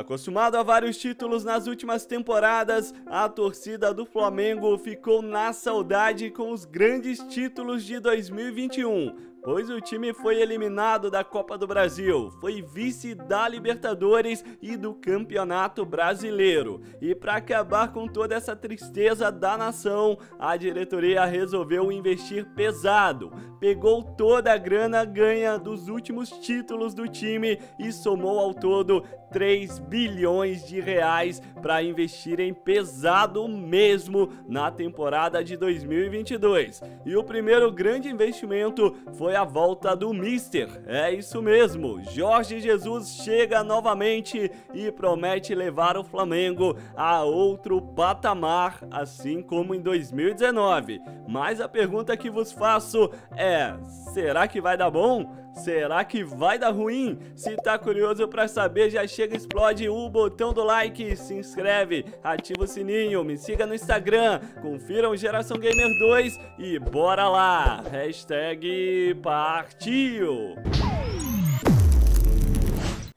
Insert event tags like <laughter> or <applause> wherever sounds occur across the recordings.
Acostumado a vários títulos nas últimas temporadas, a torcida do Flamengo ficou na saudade com os grandes títulos de 2021 pois o time foi eliminado da Copa do Brasil, foi vice da Libertadores e do Campeonato Brasileiro. E para acabar com toda essa tristeza da nação, a diretoria resolveu investir pesado, pegou toda a grana ganha dos últimos títulos do time e somou ao todo 3 bilhões de reais para investirem pesado mesmo na temporada de 2022. E o primeiro grande investimento foi a volta do Mister. É isso mesmo. Jorge Jesus chega novamente e promete levar o Flamengo a outro patamar, assim como em 2019. Mas a pergunta que vos faço é: será que vai dar bom? Será que vai dar ruim? Se tá curioso para saber, já chega explode o botão do like, se inscreve, ativa o sininho, me siga no Instagram, confiram Geração Gamer 2 e bora lá! Hashtag partiu!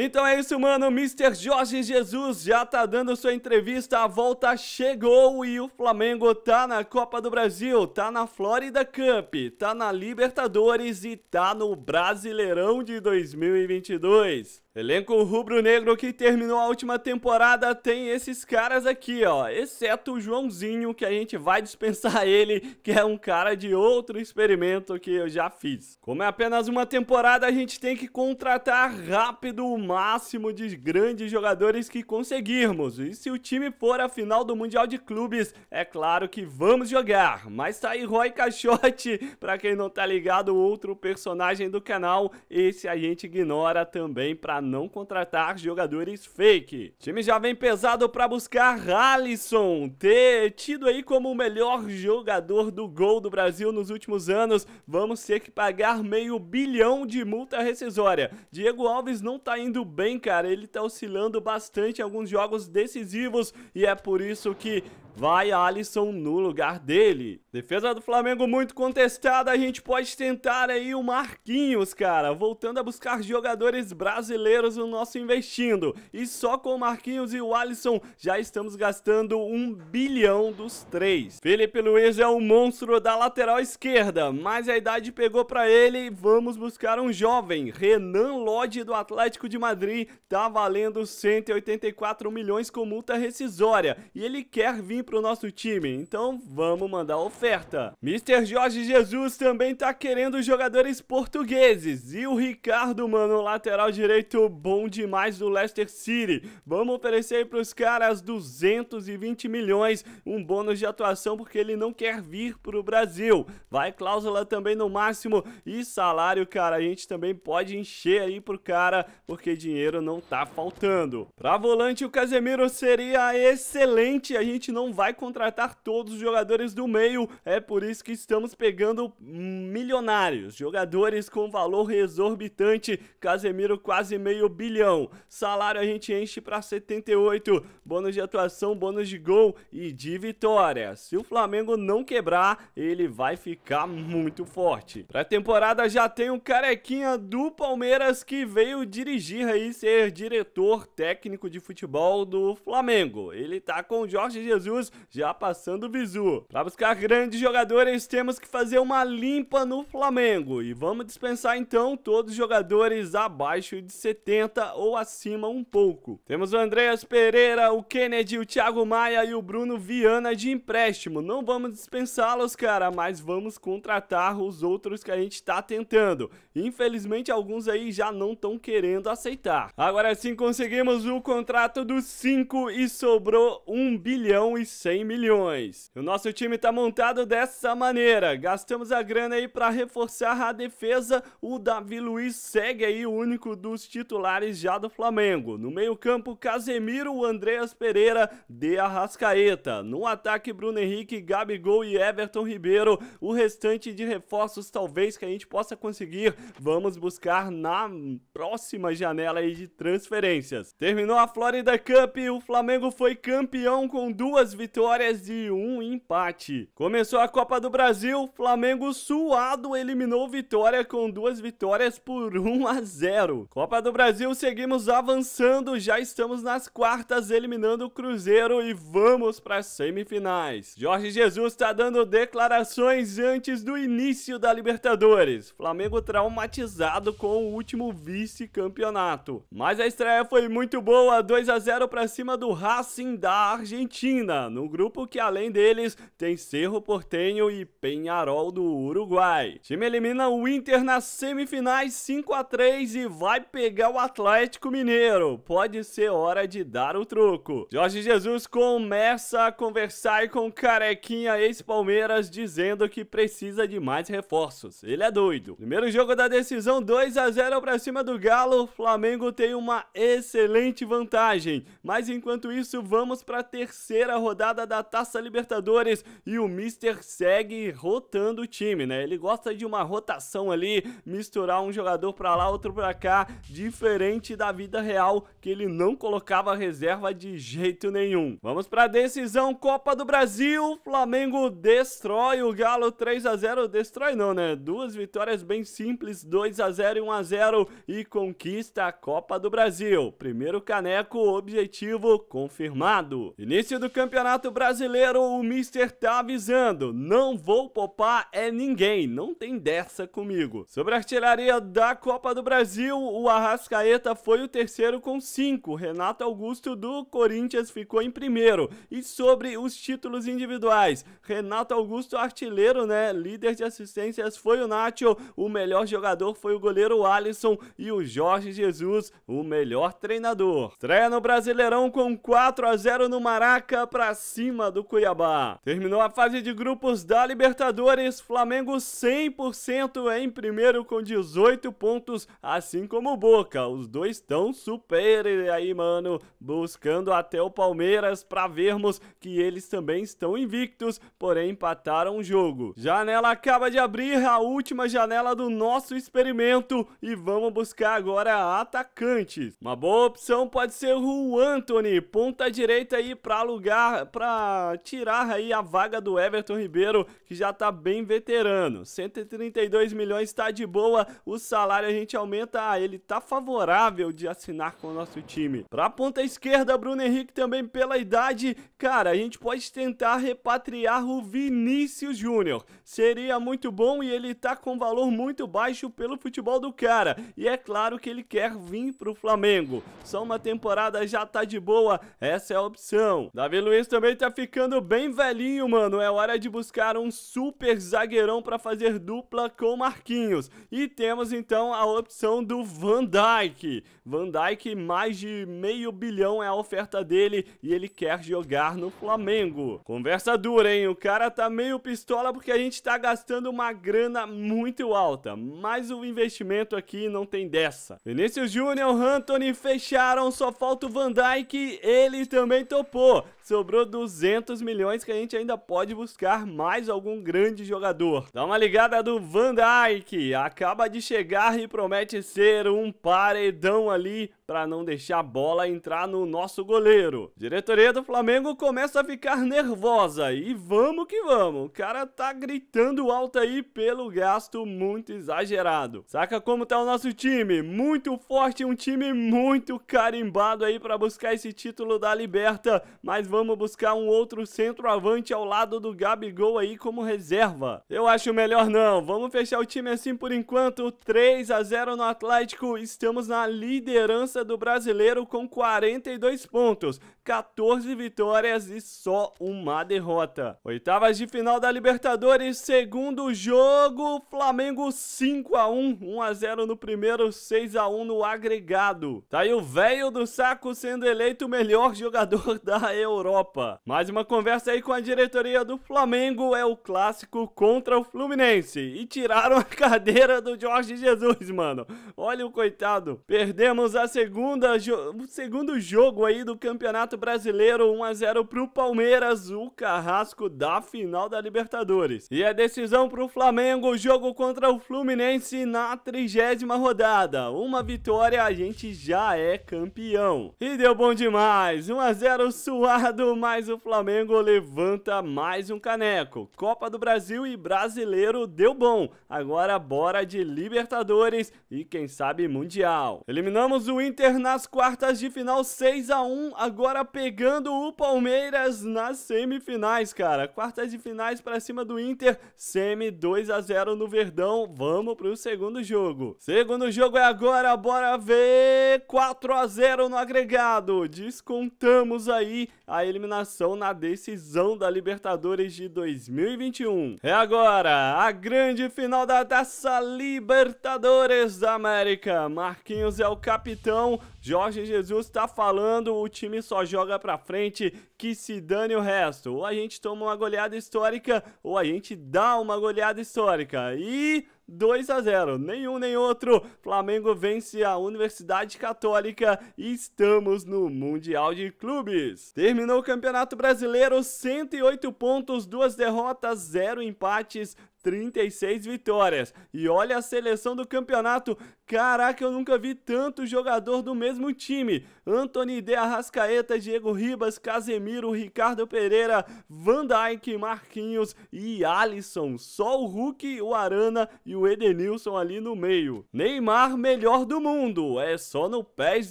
Então é isso, mano. Mr. Jorge Jesus já tá dando sua entrevista. A volta chegou e o Flamengo tá na Copa do Brasil, tá na Florida Cup, tá na Libertadores e tá no Brasileirão de 2022. Elenco rubro-negro que terminou a última temporada tem esses caras aqui, ó. Exceto o Joãozinho, que a gente vai dispensar <laughs> ele, que é um cara de outro experimento que eu já fiz. Como é apenas uma temporada, a gente tem que contratar rápido o máximo de grandes jogadores que conseguirmos. E se o time for a final do Mundial de Clubes, é claro que vamos jogar. Mas tá aí Roy Caixote, <laughs> pra quem não tá ligado, outro personagem do canal. Esse a gente ignora também pra não contratar jogadores fake. O time já vem pesado para buscar Alisson, ter tido aí como o melhor jogador do gol do Brasil nos últimos anos. Vamos ter que pagar meio bilhão de multa rescisória. Diego Alves não tá indo bem, cara. Ele tá oscilando bastante em alguns jogos decisivos e é por isso que Vai Alisson no lugar dele. Defesa do Flamengo muito contestada. A gente pode tentar aí o Marquinhos, cara. Voltando a buscar jogadores brasileiros no nosso investindo. E só com o Marquinhos e o Alisson já estamos gastando um bilhão dos três. Felipe Luiz é o monstro da lateral esquerda, mas a idade pegou para ele e vamos buscar um jovem. Renan Lodge do Atlético de Madrid tá valendo 184 milhões com multa rescisória e ele quer vir pro nosso time, então vamos mandar oferta. Mr. Jorge Jesus também tá querendo jogadores portugueses. E o Ricardo, mano, lateral direito bom demais do Leicester City. Vamos oferecer aí pros caras 220 milhões, um bônus de atuação porque ele não quer vir pro Brasil. Vai cláusula também no máximo e salário, cara, a gente também pode encher aí pro cara porque dinheiro não tá faltando. Pra volante o Casemiro seria excelente, a gente não não vai contratar todos os jogadores do meio, é por isso que estamos pegando milionários, jogadores com valor exorbitante, Casemiro quase meio bilhão, salário a gente enche para 78, bônus de atuação, bônus de gol e de vitória. Se o Flamengo não quebrar, ele vai ficar muito forte. Pra temporada já tem o um carequinha do Palmeiras que veio dirigir aí ser diretor técnico de futebol do Flamengo. Ele tá com o Jorge Jesus já passando o visu. Para buscar grandes jogadores, temos que fazer uma limpa no Flamengo. E vamos dispensar então todos os jogadores abaixo de 70 ou acima um pouco. Temos o Andreas Pereira, o Kennedy, o Thiago Maia e o Bruno Viana de empréstimo. Não vamos dispensá-los, cara, mas vamos contratar os outros que a gente tá tentando. Infelizmente, alguns aí já não estão querendo aceitar. Agora sim, conseguimos o contrato dos 5 e sobrou 1 bilhão e 100 milhões. O nosso time está montado dessa maneira. Gastamos a grana aí para reforçar a defesa. O Davi Luiz segue aí o único dos titulares já do Flamengo. No meio-campo, Casemiro, Andreas Pereira, De Arrascaeta. No ataque, Bruno Henrique, Gabigol e Everton Ribeiro. O restante de reforços talvez que a gente possa conseguir, vamos buscar na próxima janela aí de transferências. Terminou a Florida Cup, o Flamengo foi campeão com duas vitórias e um empate. Começou a Copa do Brasil, Flamengo suado eliminou Vitória com duas vitórias por 1 a 0. Copa do Brasil, seguimos avançando, já estamos nas quartas eliminando o Cruzeiro e vamos para as semifinais. Jorge Jesus está dando declarações antes do início da Libertadores. Flamengo traumatizado com o último vice-campeonato. Mas a estreia foi muito boa, 2 a 0 para cima do Racing da Argentina no num grupo que além deles tem Cerro Portenho e Penharol do Uruguai. O time elimina o Inter nas semifinais 5 a 3 e vai pegar o Atlético Mineiro. Pode ser hora de dar o truco. Jorge Jesus começa a conversar com Carequinha ex-Palmeiras dizendo que precisa de mais reforços. Ele é doido. Primeiro jogo da decisão 2 a 0 para cima do Galo. Flamengo tem uma excelente vantagem. Mas enquanto isso, vamos para a terceira rodada rodada da Taça Libertadores e o Mister segue rotando o time, né? Ele gosta de uma rotação ali, misturar um jogador para lá, outro para cá, diferente da vida real que ele não colocava reserva de jeito nenhum. Vamos para decisão Copa do Brasil. Flamengo destrói o Galo 3 a 0, destrói não, né? Duas vitórias bem simples, 2 a 0 e 1 a 0 e conquista a Copa do Brasil. Primeiro caneco, objetivo confirmado. Início do campeonato Campeonato Brasileiro, o Mister tá avisando: não vou poupar é ninguém, não tem dessa comigo. Sobre a artilharia da Copa do Brasil, o Arrascaeta foi o terceiro com cinco Renato Augusto do Corinthians ficou em primeiro. E sobre os títulos individuais, Renato Augusto, artilheiro, né? Líder de assistências foi o Nacho, o melhor jogador foi o goleiro Alisson e o Jorge Jesus, o melhor treinador. treino Brasileirão com 4 a 0 no Maraca para cima do Cuiabá. Terminou a fase de grupos da Libertadores, Flamengo 100% em primeiro com 18 pontos, assim como o Boca. Os dois estão super aí, mano, buscando até o Palmeiras para vermos que eles também estão invictos, porém empataram o jogo. Janela acaba de abrir a última janela do nosso experimento e vamos buscar agora atacantes. Uma boa opção pode ser o Anthony, ponta direita aí para alugar para tirar aí a vaga do Everton Ribeiro, que já tá bem veterano. 132 milhões tá de boa, o salário a gente aumenta, ah, ele tá favorável de assinar com o nosso time. Pra ponta esquerda, Bruno Henrique também pela idade, cara, a gente pode tentar repatriar o Vinícius Júnior. Seria muito bom e ele tá com valor muito baixo pelo futebol do cara. E é claro que ele quer vir pro Flamengo. Só uma temporada já tá de boa, essa é a opção. Davi Luiz também tá ficando bem velhinho, mano. É hora de buscar um super zagueirão para fazer dupla com Marquinhos. E temos então a opção do Van Dijk. Van Dijk, mais de meio bilhão é a oferta dele e ele quer jogar no Flamengo. Conversa dura, hein? O cara tá meio pistola porque a gente tá gastando uma grana muito alta. Mas o investimento aqui não tem dessa. Vinícius Júnior, Anthony fecharam, só falta o Van Dijk. Ele também topou. Sobrou sobrou 200 milhões que a gente ainda pode buscar mais algum grande jogador. Dá uma ligada do Van Dijk, acaba de chegar e promete ser um paredão ali para não deixar a bola entrar no nosso goleiro. Diretoria do Flamengo começa a ficar nervosa e vamos que vamos. O cara tá gritando alto aí pelo gasto muito exagerado. Saca como tá o nosso time? Muito forte, um time muito carimbado aí para buscar esse título da Liberta, mas vamos buscar um outro centroavante ao lado do Gabigol aí como reserva. Eu acho melhor não. Vamos fechar o time assim por enquanto. 3 a 0 no Atlético. Estamos na liderança liderança do brasileiro com 42 pontos. 14 vitórias e só uma derrota. Oitavas de final da Libertadores, segundo jogo, Flamengo 5 a 1, 1 a 0 no primeiro, 6 a 1 no agregado. Tá aí o velho do saco sendo eleito o melhor jogador <laughs> da Europa. Mais uma conversa aí com a diretoria do Flamengo é o clássico contra o Fluminense e tiraram a cadeira do Jorge Jesus, mano. Olha o coitado. Perdemos a segunda o segundo jogo aí do Campeonato Brasileiro 1 a 0 para o Palmeiras, o carrasco da final da Libertadores. E a decisão para o Flamengo, jogo contra o Fluminense na trigésima rodada. Uma vitória, a gente já é campeão. E deu bom demais, 1 a 0 suado, mas o Flamengo levanta mais um caneco. Copa do Brasil e Brasileiro deu bom. Agora bora de Libertadores e quem sabe Mundial. Eliminamos o Inter nas quartas de final 6 a 1 agora pegando o Palmeiras nas semifinais, cara. Quartas de finais para cima do Inter, semi 2 a 0 no Verdão. Vamos pro segundo jogo. Segundo jogo é agora, bora ver. 4 a 0 no agregado. Descontamos aí a eliminação na decisão da Libertadores de 2021. É agora, a grande final da Taça Libertadores da América. Marquinhos é o capitão, Jorge Jesus tá falando, o time só joga pra frente, que se dane o resto. Ou a gente toma uma goleada histórica, ou a gente dá uma goleada histórica. E 2 a 0. Nenhum nem outro. Flamengo vence a Universidade Católica e estamos no Mundial de Clubes. Terminou o Campeonato Brasileiro, 108 pontos, duas derrotas, zero empates, 36 vitórias. E olha a seleção do campeonato Caraca, eu nunca vi tanto jogador do mesmo time. Anthony De Arrascaeta, Diego Ribas, Casemiro, Ricardo Pereira, Van Dijk, Marquinhos e Alisson. Só o Hulk, o Arana e o Edenilson ali no meio. Neymar, melhor do mundo. É só no PES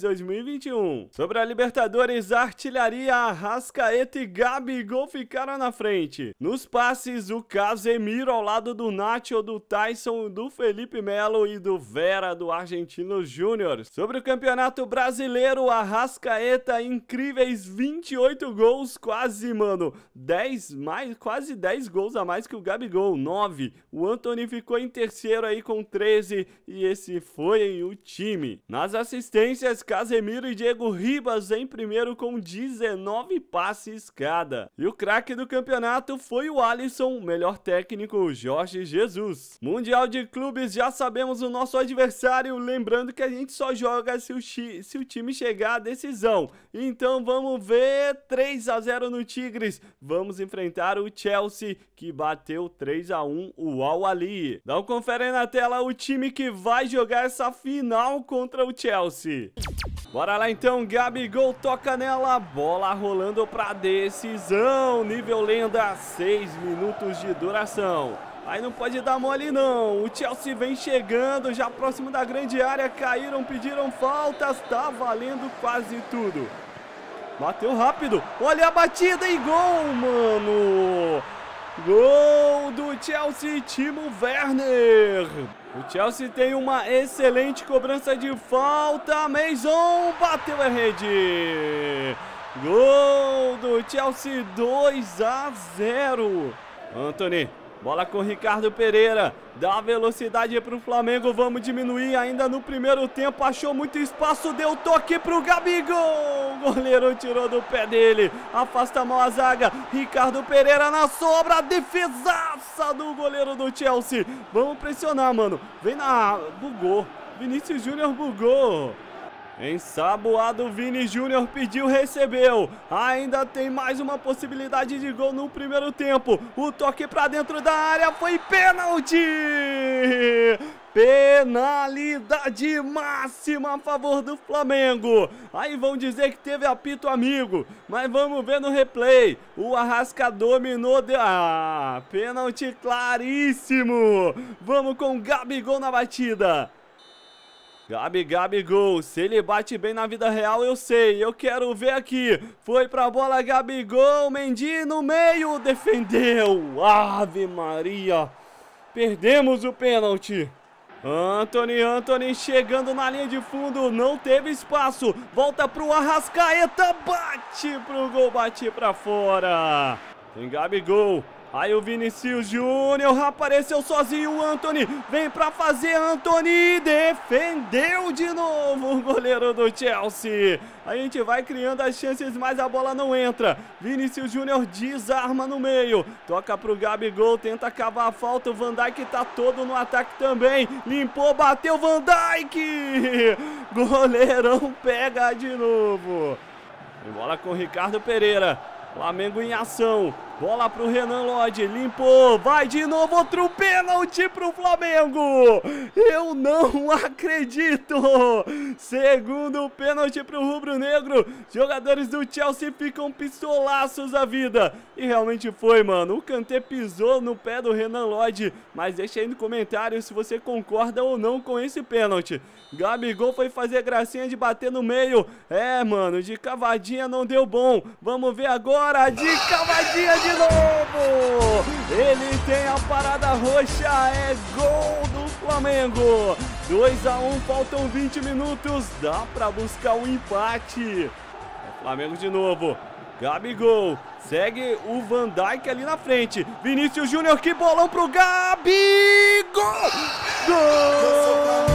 2021. Sobre a Libertadores, artilharia, Arrascaeta e Gabigol ficaram na frente. Nos passes, o Casemiro ao lado do Nacho, do Tyson, do Felipe Melo e do Vera, do do Argentino Júnior. Sobre o Campeonato Brasileiro, Arrascaeta, incríveis 28 gols, quase, mano, 10 mais, quase 10 gols a mais que o Gabigol, 9. O Anthony ficou em terceiro aí com 13 e esse foi o time. Nas assistências, Casemiro e Diego Ribas em primeiro com 19 passes cada. E o craque do campeonato foi o Alisson, melhor técnico Jorge Jesus. Mundial de Clubes, já sabemos o nosso adversário Lembrando que a gente só joga se o, se o time chegar à decisão. Então vamos ver. 3 a 0 no Tigres. Vamos enfrentar o Chelsea, que bateu 3 a 1 o Al Ali. Dá um confere aí na tela o time que vai jogar essa final contra o Chelsea. Bora lá então, Gabigol toca nela, bola rolando para decisão, nível lenda, 6 minutos de duração. Aí não pode dar mole não. O Chelsea vem chegando, já próximo da grande área. Caíram, pediram faltas. Tá valendo quase tudo. Bateu rápido. Olha a batida e gol, mano. Gol do Chelsea, Timo Werner. O Chelsea tem uma excelente cobrança de falta. Mason bateu a rede. Gol do Chelsea 2 a 0. Anthony Bola com Ricardo Pereira. Dá velocidade para o Flamengo. Vamos diminuir ainda no primeiro tempo. Achou muito espaço. Deu toque para o Gabigol. O goleiro tirou do pé dele. Afasta mal a zaga. Ricardo Pereira na sobra. Defesaça do goleiro do Chelsea. Vamos pressionar, mano. Vem na... Bugou. Vinícius Júnior bugou. Ensaboado, Vini Júnior pediu, recebeu. Ainda tem mais uma possibilidade de gol no primeiro tempo. O toque para dentro da área foi pênalti! Penalidade máxima a favor do Flamengo. Aí vão dizer que teve apito amigo, mas vamos ver no replay. O Arrasca dominou. De... Ah, pênalti claríssimo. Vamos com o Gabigol na batida. Gabi, Gabigol, se ele bate bem na vida real, eu sei, eu quero ver aqui. Foi pra bola, Gabigol, Mendy no meio, defendeu. Ave Maria, perdemos o pênalti. Anthony, Anthony chegando na linha de fundo, não teve espaço. Volta pro Arrascaeta, bate pro gol, bate pra fora. Tem Gabigol, Aí o Vinicius Júnior apareceu sozinho, o Anthony vem pra fazer, Anthony defendeu de novo o goleiro do Chelsea. A gente vai criando as chances, mas a bola não entra. Vinicius Júnior desarma no meio, toca pro Gabigol, tenta cavar a falta, o Van Dijk tá todo no ataque também, limpou, bateu Van Dijk! <laughs> Goleirão pega de novo. Bola com o Ricardo Pereira, Flamengo em ação. Bola pro Renan Lodge, limpou, vai de novo, outro pênalti pro Flamengo! Eu não <laughs> acredito! Segundo pênalti pro Rubro Negro, jogadores do Chelsea ficam pistolaços a vida. E realmente foi, mano, o Kanté pisou no pé do Renan Lodge, mas deixa aí no comentário se você concorda ou não com esse pênalti. Gabigol foi fazer gracinha de bater no meio, é, mano, de cavadinha não deu bom, vamos ver agora, de cavadinha de de novo! Ele tem a parada roxa, é gol do Flamengo! 2 a 1, faltam 20 minutos, dá para buscar um empate. É Flamengo de novo. Gabigol, segue o Van Dijk ali na frente. Vinícius Júnior, que bolão pro Gabigol! Gol!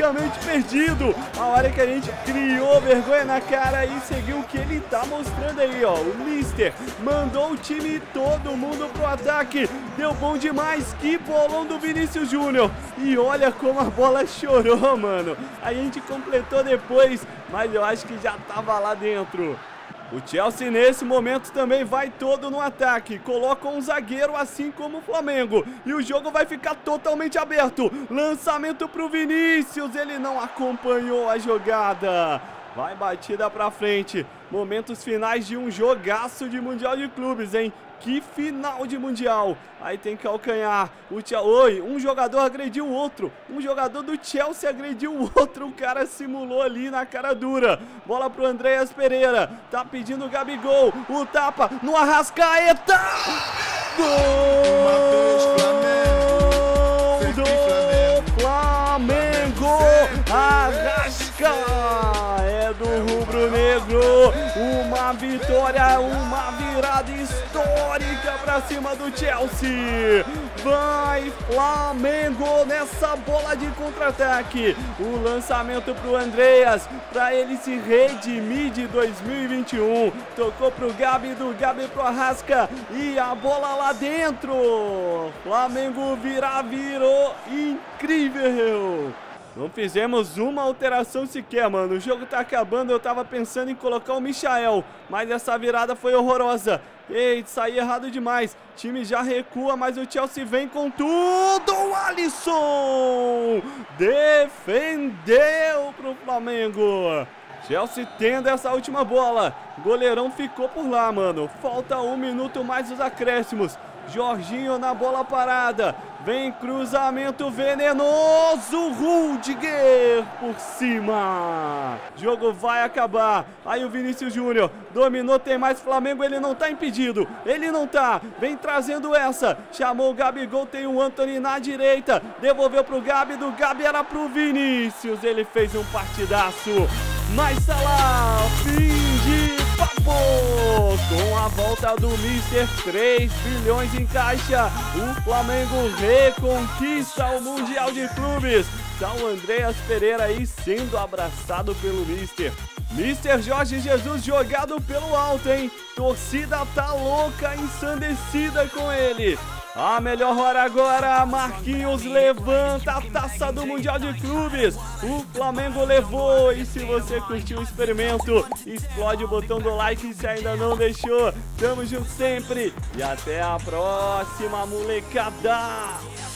praticamente perdido. A hora que a gente criou vergonha na cara e seguiu o que ele tá mostrando aí, ó. O Mister mandou o time todo mundo pro ataque. Deu bom demais, que bolão do Vinícius Júnior. E olha como a bola chorou, mano. A gente completou depois, mas eu acho que já tava lá dentro. O Chelsea nesse momento também vai todo no ataque, coloca um zagueiro assim como o Flamengo e o jogo vai ficar totalmente aberto. Lançamento para o Vinícius, ele não acompanhou a jogada. Vai batida para frente. Momentos finais de um jogaço de Mundial de Clubes, hein? Que final de Mundial. Aí tem calcanhar. O Oi, um jogador agrediu o outro. Um jogador do Chelsea agrediu o outro. O cara simulou ali na cara dura. Bola pro Andréas Pereira. Tá pedindo o Gabigol. O tapa no Arrascaeta. Gol do Flamengo. Arrascaeta. Uma vitória, uma virada histórica para cima do Chelsea. Vai Flamengo nessa bola de contra-ataque. O lançamento para o Andreas, para ele se redimir de 2021. Tocou para o Gabi, do Gabi pro Arrasca e a bola lá dentro. Flamengo virar, virou incrível. Não fizemos uma alteração sequer, mano. O jogo tá acabando, eu tava pensando em colocar o Michael, mas essa virada foi horrorosa. Ei, saí errado demais. O time já recua, mas o Chelsea vem com tudo. O Alisson defendeu pro Flamengo. Chelsea tendo essa última bola. Goleirão ficou por lá, mano. Falta um minuto mais os acréscimos. Jorginho na bola parada. Vem cruzamento venenoso. Rudiger por cima. Jogo vai acabar. Aí o Vinícius Júnior dominou. Tem mais Flamengo. Ele não tá impedido. Ele não tá. Vem trazendo essa. Chamou o Gabigol. Tem o Anthony na direita. Devolveu pro Gabi. Do Gabi era pro Vinícius. Ele fez um partidaço. Mas tá lá. Fim de com a volta do Mister, 3 bilhões em caixa. O Flamengo reconquista o Mundial de Clubes. São Andreas Pereira aí sendo abraçado pelo Mister. Mister Jorge Jesus jogado pelo alto, hein? Torcida tá louca, ensandecida com ele. A melhor hora agora, Marquinhos levanta a taça do Mundial de Clubes. O Flamengo levou e se você curtiu o experimento, explode o botão do like se ainda não deixou. Tamo junto sempre e até a próxima, molecada!